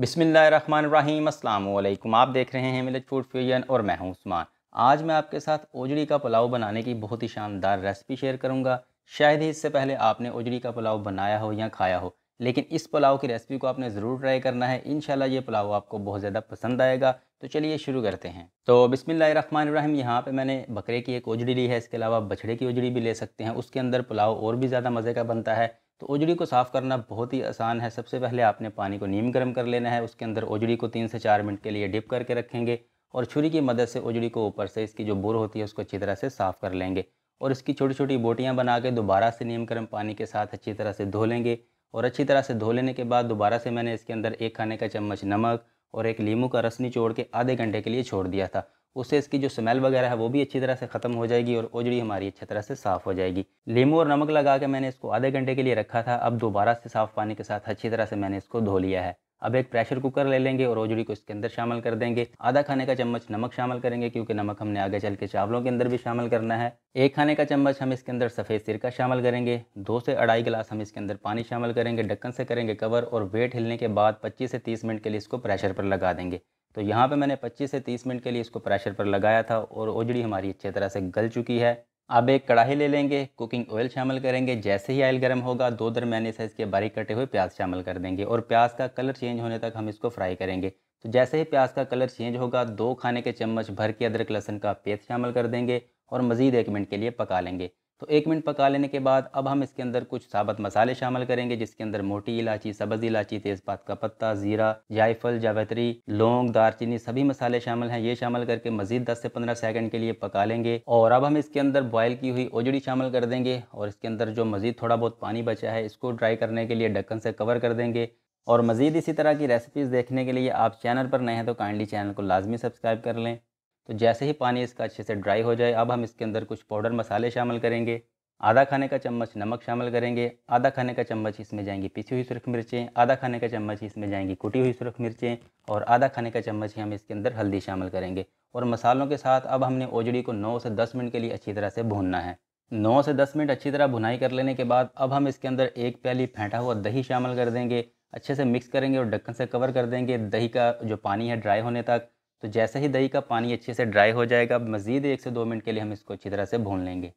बिसमीम अल्लाम आप देख रहे हैं मिलट फूड फ्यूजन और मैं हूं उस्मान आज मैं आपके साथ ओजड़ी का पुलाव बनाने की बहुत ही शानदार रेसिपी शेयर करूंगा शायद ही इससे पहले आपने ओजड़ी का पुलाव बनाया हो या खाया हो लेकिन इस पुलाव की रेसिपी को आपने ज़रूर ट्राई करना है इन ये पुलाव आपको बहुत ज़्यादा पसंद आएगा तो चलिए शुरू करते हैं तो बिसमीम यहाँ पर मैंने बकरे की एक ओजड़ी ली है इसके अलावा बछड़े की ओजड़ी भी ले सकते हैं उसके अंदर पुलाव और भी ज़्यादा मज़े का बनता है तो ओजड़ी को साफ़ करना बहुत ही आसान है सबसे पहले आपने पानी को नीम गर्म कर लेना है उसके अंदर ओजड़ी को तीन से चार मिनट के लिए डिप करके रखेंगे और छुरी की मदद से ओजड़ी को ऊपर से इसकी जो बुर होती है उसको अच्छी तरह से साफ़ कर लेंगे और इसकी छोटी छोटी बोटियाँ बना के दोबारा से नीम गर्म पानी के साथ अच्छी तरह से धो लेंगे और अच्छी तरह से धो लेने के बाद दोबारा से मैंने इसके अंदर एक खाने का चम्मच नमक और एक लीमू का रस निचोड़ के आधे घंटे के लिए छोड़ दिया था उससे इसकी जो स्मेल वगैरह है वो भी अच्छी तरह से ख़त्म हो जाएगी और ओजड़ी हमारी अच्छी तरह से साफ़ हो जाएगी लीमू और नमक लगा के मैंने इसको आधे घंटे के लिए रखा था अब दोबारा से साफ़ पानी के साथ अच्छी तरह से मैंने इसको धो लिया है अब एक प्रेशर कुकर ले लेंगे और ओजड़ी को इसके अंदर शामिल कर देंगे आधा खाने का चम्मच नमक शामिल करेंगे क्योंकि नमक हमने आगे चल के चावलों के अंदर भी शामिल करना है एक खाने का चम्मच हम इसके अंदर सफ़ेद सिरका शामिल करेंगे दो से अढ़ाई गिलास हम इसके अंदर पानी शामिल करेंगे ढक्कन से करेंगे कवर और वेट हिलने के बाद पच्चीस से तीस मिनट के लिए इसको प्रेशर पर लगा देंगे तो यहाँ पे मैंने 25 से 30 मिनट के लिए इसको प्रेशर पर लगाया था और ओजड़ी हमारी अच्छी तरह से गल चुकी है अब एक कढ़ाई ले लेंगे कुकिंग ऑयल शामिल करेंगे जैसे ही ऑयल गर्म होगा दो दर मैंने साइज़ के बारीक कटे हुए प्याज शामिल कर देंगे और प्याज का कलर चेंज होने तक हम इसको फ्राई करेंगे तो जैसे ही प्याज का कलर चेंज होगा दो खाने के चम्मच भर के अदरक लहसुन का पेस्ट शामिल कर देंगे और मज़ीद एक मिनट के लिए पका लेंगे तो एक मिनट पका लेने के बाद अब हम इसके अंदर कुछ साबत मसाले शामिल करेंगे जिसके अंदर मोटी इलायची सब्ज़ इलायची तेज़पात का पत्ता ज़ीरा जायफल जावेत्री लौंग दारचीनी सभी मसाले शामिल हैं ये शामिल करके मज़ीद दस से पंद्रह सेकेंड के लिए पका लेंगे और अब हम इसके अंदर बॉयल की हुई ओजड़ी शामिल कर देंगे और इसके अंदर जो मज़ीद थोड़ा बहुत पानी बचा है इसको ड्राई करने के लिए ढक्कन से कवर कर देंगे और मज़ीद इसी तरह की रेसिपीज़ देखने के लिए आप चैनल पर नए हैं तो काइंडली चैनल को लाजमी सब्सक्राइब कर लें तो जैसे ही पानी इसका अच्छे से ड्राई हो जाए अब हम इसके अंदर कुछ पाउडर मसाले शामिल करेंगे आधा खाने का चम्मच नमक शामिल करेंगे आधा खाने का चम्मच इसमें जाएंगी पिसी हुई सुरख मिर्चें आधा खाने का चम्मच इसमें जाएंगी कुटी हुई सुरख मिर्चें और आधा खाने का चम्मच ही हम इसके अंदर हल्दी शामिल करेंगे और मसालों के साथ अब हमने ओजड़ी को 9 से 10 मिनट के लिए अच्छी तरह से भूनना है 9 से 10 मिनट अच्छी तरह भुनाई कर लेने के बाद अब हम इसके अंदर एक प्याली फेंटा हुआ दही शामिल कर देंगे अच्छे से मिक्स करेंगे और ढक्कन से कवर कर देंगे दही का जो पानी है ड्राई होने तक तो जैसे ही दही का पानी अच्छे से ड्राई हो जाएगा मज़ीद एक से दो मिनट के लिए हम इसको अच्छी तरह से भून लेंगे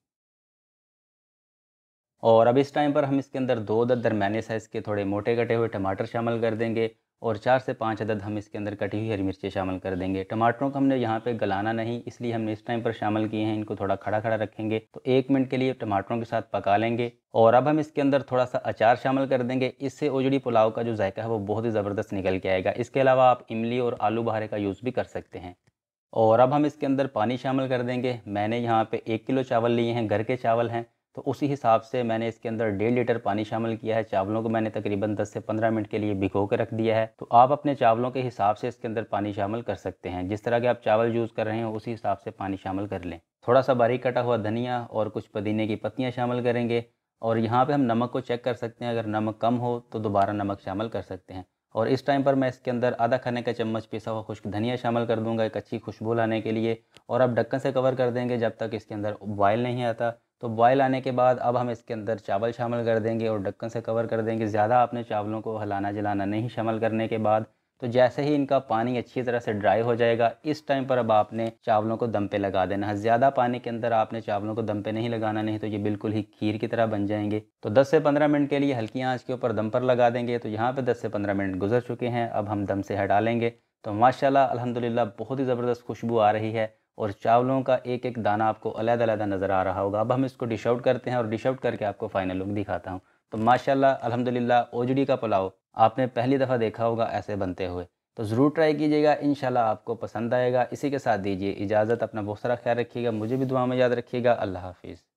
और अब इस टाइम पर हम इसके अंदर दो दर दरमियाने साइज़ के थोड़े मोटे कटे हुए टमाटर शामिल कर देंगे और चार से पाँच अदद हम इसके अंदर कटी हुई हरी मिर्चें शामिल कर देंगे टमाटरों को हमने यहाँ पे गलाना नहीं इसलिए हमने इस टाइम पर शामिल किए हैं इनको थोड़ा खड़ा खड़ा रखेंगे तो एक मिनट के लिए टमाटरों के साथ पका लेंगे और अब हम इसके अंदर थोड़ा सा अचार शामिल कर देंगे इससे ओजड़ी पुलाव का जो जायका है वो बहुत ही ज़बरदस्त निकल के आएगा इसके अलावा आप इमली और आलू बहारे का यूज़ भी कर सकते हैं और अब हम इसके अंदर पानी शामिल कर देंगे मैंने यहाँ पर एक किलो चावल लिए हैं घर के चावल हैं तो उसी हिसाब से मैंने इसके अंदर डेढ़ लीटर पानी शामिल किया है चावलों को मैंने तकरीबन 10 से 15 मिनट के लिए भिगो के रख दिया है तो आप अपने चावलों के हिसाब से इसके अंदर पानी शामिल कर सकते हैं जिस तरह के आप चावल यूज़ कर रहे हैं उसी हिसाब से पानी शामिल कर लें थोड़ा सा बारीक कटा हुआ धनिया और कुछ पदीने की पत्तियाँ शामिल करेंगे और यहाँ पर हम नमक को चेक कर सकते हैं अगर नमक कम हो तो दोबारा नमक शामिल कर सकते हैं और इस टाइम पर मैं इसके अंदर आधा खाने का चम्मच पिसा हुआ खुश्क धनिया शामिल कर दूंगा एक अच्छी खुशबू लाने के लिए और अब ढक्कन से कवर कर देंगे जब तक इसके अंदर बॉयल नहीं आता तो बॉयल आने के बाद अब हम इसके अंदर चावल शामिल कर देंगे और ढक्कन से कवर कर देंगे ज़्यादा आपने चावलों को हलाना जलाना नहीं शामिल करने के बाद तो जैसे ही इनका पानी अच्छी तरह से ड्राई हो जाएगा इस टाइम पर अब आपने चावलों को दम पे लगा देना है ज़्यादा पानी के अंदर आपने चावलों को दम पे नहीं लगाना नहीं तो ये बिल्कुल ही खीर की तरह बन जाएंगे तो 10 से 15 मिनट के लिए हल्की आंच के ऊपर दम पर लगा देंगे तो यहाँ पे 10 से 15 मिनट गुजर चुके हैं अब हम दम से हटा लेंगे तो माशाला अलहमदिल्ला बहुत ही ज़बरदस्त खुशबू आ रही है और चावलों का एक एक दाना आपको अलग अलग नज़र आ रहा होगा अब हम इसको डिश आउट करते हैं और डिश आउट करके आपको फाइनल लुक दिखाता हूँ तो माशाल्लाह अल्हम्दुलिल्लाह ओजड़ी का पुलाव आपने पहली दफ़ा देखा होगा ऐसे बनते हुए तो ज़रूर ट्राई कीजिएगा इन आपको पसंद आएगा इसी के साथ दीजिए इजाज़त अपना बहुत सारा ख्याल रखिएगा मुझे भी दुआ में याद रखिएगा अल्लाह हाफिज़